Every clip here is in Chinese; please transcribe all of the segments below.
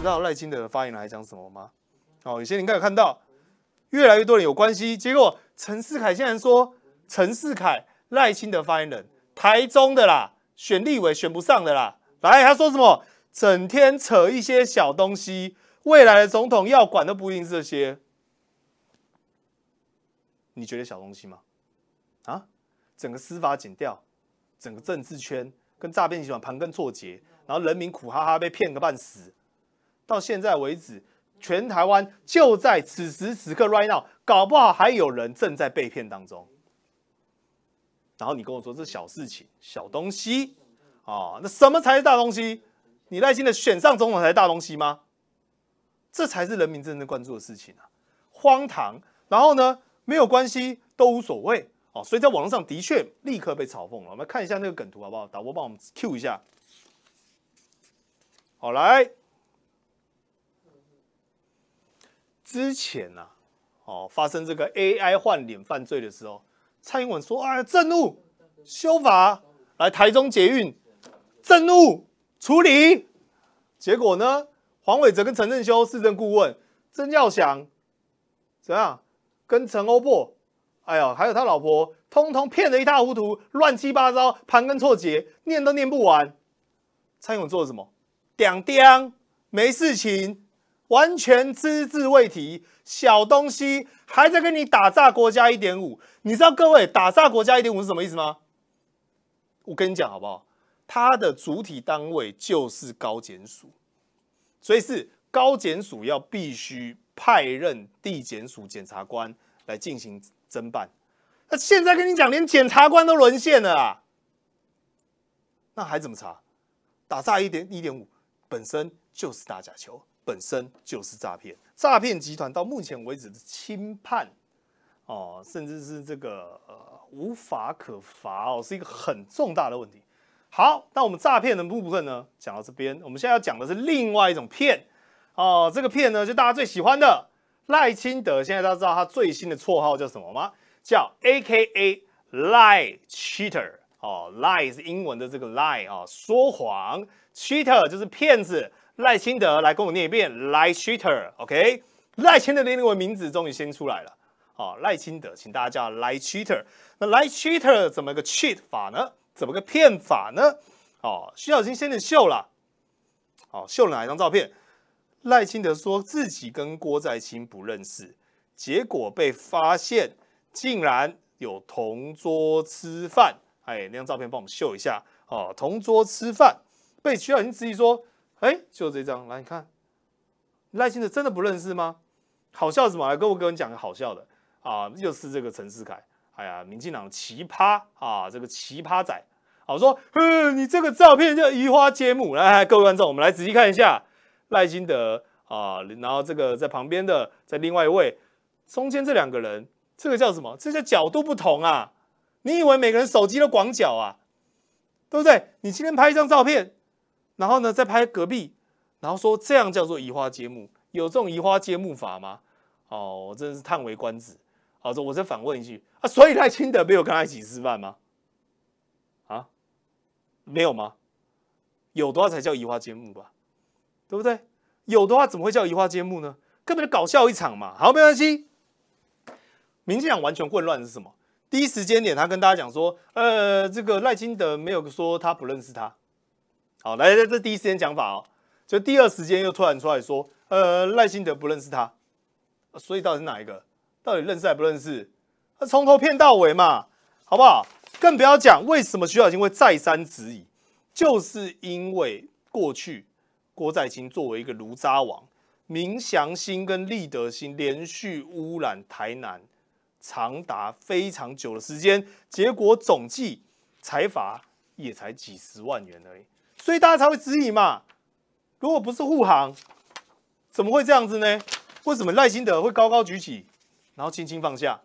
知道赖清德的发言人讲什么吗？哦，以前你应该有看到，越来越多人有关系，结果陈世凯竟然说陈世凯赖清德发言人，台中的啦，选立委选不上的啦，来他说什么，整天扯一些小东西，未来的总统要管都不一定是这些，你觉得小东西吗？啊，整个司法警调，整个政治圈跟诈骗集团盘根错节，然后人民苦哈哈被骗个半死。到现在为止，全台湾就在此时此刻 right now，搞不好还有人正在被骗当中。然后你跟我说这小事情、小东西啊，那什么才是大东西？你耐心的选上总统才是大东西吗？这才是人民真正关注的事情啊，荒唐！然后呢，没有关系，都无所谓哦。所以在网络上的确立刻被嘲讽了。我们看一下那个梗图好不好？导播帮我们 Q 一下，好来。之前啊，哦，发生这个 AI 换脸犯罪的时候，蔡英文说：“啊，震怒，修法来台中捷运，震怒处理。”结果呢，黄伟哲跟陈政修市政顾问曾耀祥，怎样？跟陈欧破，哎呀，还有他老婆，通通骗得一塌糊涂，乱七八糟，盘根错节，念都念不完。蔡英文做了什么？吊吊没事情。完全只字未提，小东西还在跟你打诈国家一点五，你知道各位打诈国家一点五是什么意思吗？我跟你讲好不好？它的主体单位就是高检署，所以是高检署要必须派任地检署检察官来进行侦办。那现在跟你讲，连检察官都沦陷了，啦，那还怎么查？打炸一点一点五本身就是打假球。本身就是诈骗，诈骗集团到目前为止的轻判哦，甚至是这个呃无法可罚，是一个很重大的问题。好，那我们诈骗的部分呢，讲到这边，我们现在要讲的是另外一种骗哦，这个骗呢，就大家最喜欢的赖清德，现在大家知道他最新的绰号叫什么吗？叫 A K A Lie Cheater 哦，Lie 是英文的这个 lie 啊，说谎，Cheater 就是骗子。赖清德来跟我念一遍，赖 e r o k 赖清德的英文名字终于先出来了，哦，赖清德，请大家叫赖 Cheater。那赖 Cheater 怎么个 cheat 法呢？怎么个骗法呢？哦，徐小清先生秀了，哦，秀哪一张照片？赖清德说自己跟郭在清不认识，结果被发现竟然有同桌吃饭。哎，那张照片帮我们秀一下，哦，同桌吃饭被徐小清质疑说。哎，就这张来，你看赖金德真的不认识吗？好笑什么？来，跟我跟你讲个好笑的啊，又是这个陈世凯。哎呀，民进党奇葩啊，这个奇葩仔。好说，嗯，你这个照片叫移花接木。来，各位观众，我们来仔细看一下赖金德啊，然后这个在旁边的，在另外一位中间这两个人，这个叫什么？这叫角度不同啊！你以为每个人手机都广角啊？对不对？你今天拍一张照片。然后呢，再拍隔壁，然后说这样叫做移花接木，有这种移花接木法吗？哦，我真的是叹为观止。好，我再反问一句，啊，所以赖清德没有跟他一起吃饭吗？啊，没有吗？有的话才叫移花接木吧，对不对？有的话怎么会叫移花接木呢？根本就搞笑一场嘛。好，没关系。民进党完全混乱是什么？第一时间点他跟大家讲说，呃，这个赖清德没有说他不认识他。好，来在这第一时间讲法哦，就第二时间又突然出来说，呃，赖新德不认识他，所以到底是哪一个？到底认识还不认识？他从头骗到尾嘛，好不好？更不要讲为什么徐小清会再三质疑，就是因为过去郭在清作为一个炉渣王，明祥兴跟立德兴连续污染台南长达非常久的时间，结果总计财阀也才几十万元而已。所以大家才会质疑嘛？如果不是护航，怎么会这样子呢？为什么赖清德会高高举起，然后轻轻放下，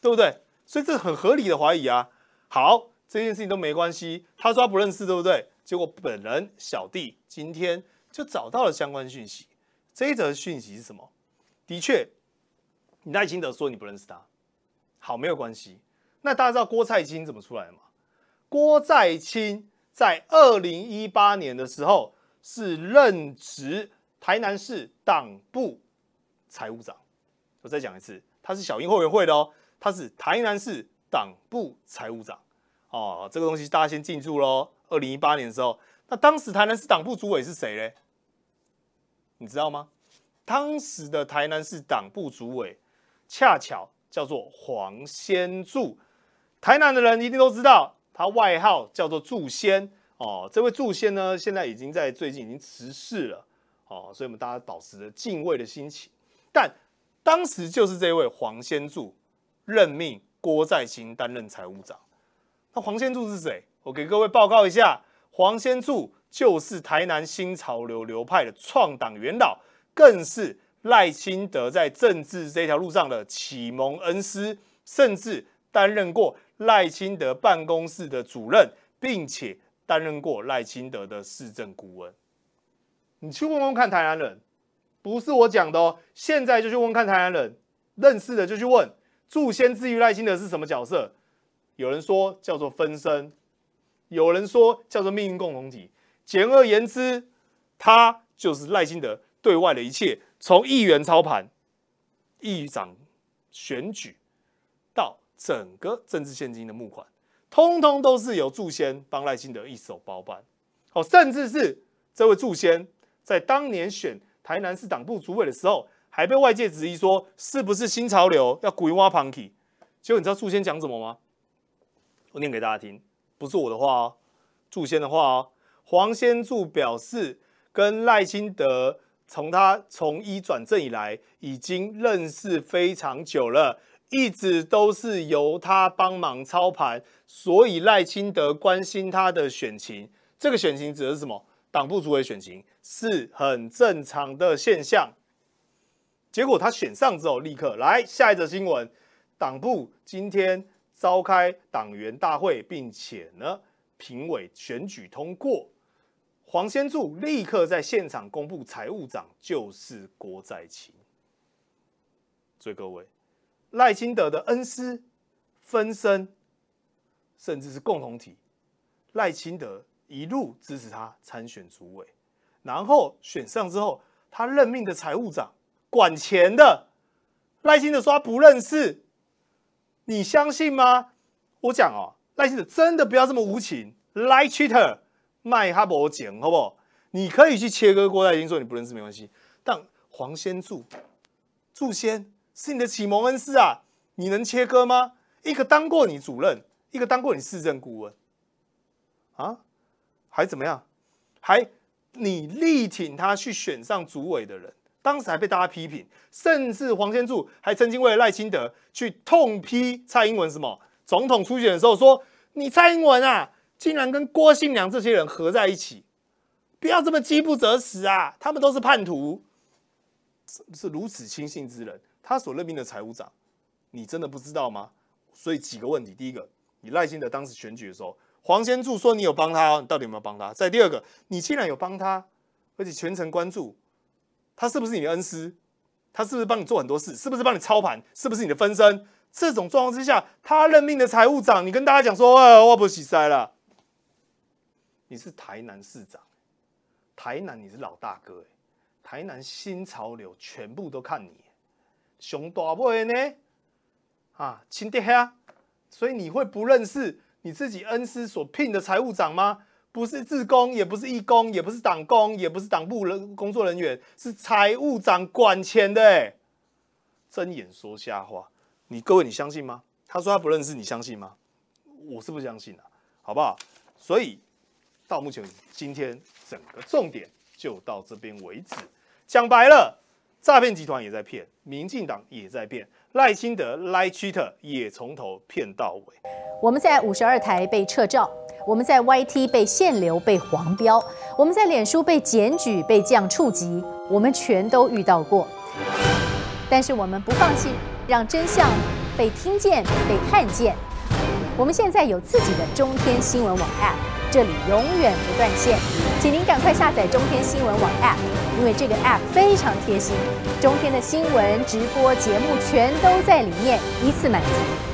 对不对？所以这很合理的怀疑啊。好，这件事情都没关系，他说他不认识，对不对？结果本人小弟今天就找到了相关讯息，这一则讯息是什么？的确，你赖清德说你不认识他，好，没有关系。那大家知道郭蔡青怎么出来的吗？郭蔡青。在二零一八年的时候，是任职台南市党部财务长。我再讲一次，他是小英后援会的哦，他是台南市党部财务长哦。这个东西大家先记住喽。二零一八年的时候，那当时台南市党部主委是谁嘞？你知道吗？当时的台南市党部主委恰巧叫做黄先柱，台南的人一定都知道。他外号叫做祝仙哦，这位祝仙呢，现在已经在最近已经辞世了哦，所以我们大家保持着敬畏的心情。但当时就是这位黄先柱任命郭在兴担任财务长。那黄先柱是谁？我给各位报告一下，黄先柱就是台南新潮流流派的创党元老，更是赖清德在政治这条路上的启蒙恩师，甚至担任过。赖清德办公室的主任，并且担任过赖清德的市政顾问。你去问问看，台南人不是我讲的哦。现在就去问看台南人认识的就去问，助先至于赖清德是什么角色？有人说叫做分身，有人说叫做命运共同体。简而言之，他就是赖清德对外的一切，从议员操盘、议长选举。整个政治现金的募款，通通都是由祝仙帮赖清德一手包办。好，甚至是这位祝仙在当年选台南市党部主委的时候，还被外界质疑说是不是新潮流要古挖 punky。结果你知道祝仙讲什么吗？我念给大家听，不是我的话，祝仙的话。黄先柱表示，跟赖清德从他从医转正以来，已经认识非常久了。一直都是由他帮忙操盘，所以赖清德关心他的选情。这个选情指的是什么？党部主委选情是很正常的现象。结果他选上之后，立刻来下一则新闻：党部今天召开党员大会，并且呢，评委选举通过，黄先柱立刻在现场公布财务长就是郭在所以各位。赖清德的恩师、分身，甚至是共同体，赖清德一路支持他参选主委，然后选上之后，他任命的财务长管钱的，赖清德说不认识，你相信吗？我讲哦，赖清德真的不要这么无情，lie cheater 卖他伯爵，好不好？你可以去切割郭台铭说你不认识没关系，但黄先柱、柱先。是你的启蒙恩师啊？你能切割吗？一个当过你主任，一个当过你市政顾问，啊，还怎么样？还你力挺他去选上主委的人，当时还被大家批评。甚至黄先柱还曾经为了赖清德去痛批蔡英文，什么总统初选的时候说，你蔡英文啊，竟然跟郭姓娘这些人合在一起，不要这么饥不择食啊！他们都是叛徒。是如此轻信之人，他所任命的财务长，你真的不知道吗？所以几个问题，第一个，你赖心的当时选举的时候，黄先柱说你有帮他，你到底有没有帮他？在第二个，你既然有帮他，而且全程关注，他是不是你的恩师？他是不是帮你做很多事？是不是帮你操盘？是不是你的分身？这种状况之下，他任命的财务长，你跟大家讲说，我不起腮了，你是台南市长，台南你是老大哥。台南新潮流全部都看你，熊大伯呢？啊，亲爹黑所以你会不认识你自己恩师所聘的财务长吗？不是自工，也不是义工，也不是党工，也不是党部人工作人员，是财务长管钱的。睁眼说瞎话，你各位你相信吗？他说他不认识，你相信吗？我是不相信啊，好不好？所以到目前今天整个重点。就到这边为止。讲白了，诈骗集团也在骗，民进党也在骗，赖清德、赖 Cheater 也从头骗到尾。我们在五十二台被撤照，我们在 YT 被限流、被黄标，我们在脸书被检举、被降触及，我们全都遇到过。但是我们不放弃，让真相被听见、被看见。我们现在有自己的中天新闻网 App，这里永远不断线。请您赶快下载中天新闻网 app，因为这个 app 非常贴心，中天的新闻、直播节目全都在里面，一次满足。